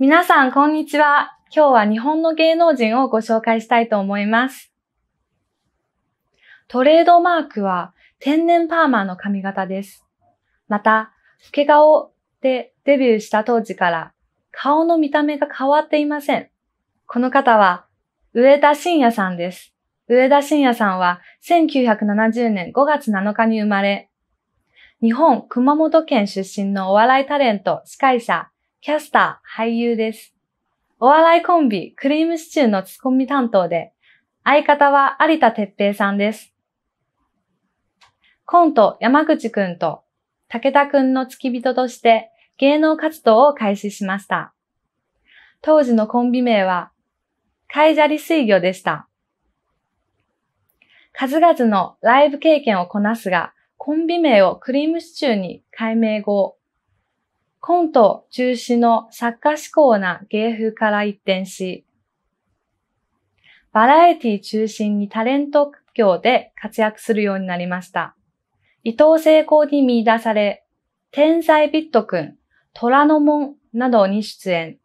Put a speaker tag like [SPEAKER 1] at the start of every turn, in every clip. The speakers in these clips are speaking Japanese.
[SPEAKER 1] 皆さん、こんにちは。今日は日本の芸能人をご紹介したいと思います。トレードマークは天然パーマの髪型です。また、老け顔でデビューした当時から顔の見た目が変わっていません。この方は上田晋也さんです。上田晋也さんは1970年5月7日に生まれ、日本熊本県出身のお笑いタレント、司会者、キャスター、俳優です。お笑いコンビ、クリームシチューのツッコミ担当で、相方は有田哲平さんです。コント、山口くんと、武田くんの付き人として、芸能活動を開始しました。当時のコンビ名は、海砂利水魚でした。数々のライブ経験をこなすが、コンビ名をクリームシチューに改名後、コント中止の作家志向な芸風から一転し、バラエティ中心にタレント業で活躍するようになりました。伊藤聖光に見出され、天才ビットくん、虎ノ門などに出演。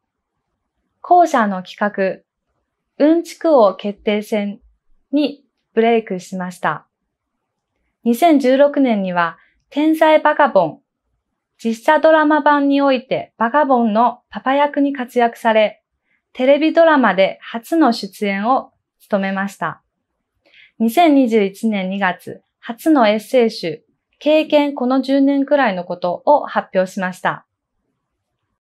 [SPEAKER 1] 校舎の企画、うんちく王決定戦にブレイクしました。2016年には、天才バカボン、実写ドラマ版においてバガボンのパパ役に活躍され、テレビドラマで初の出演を務めました。2021年2月、初のエッセイ集、経験この10年くらいのことを発表しました。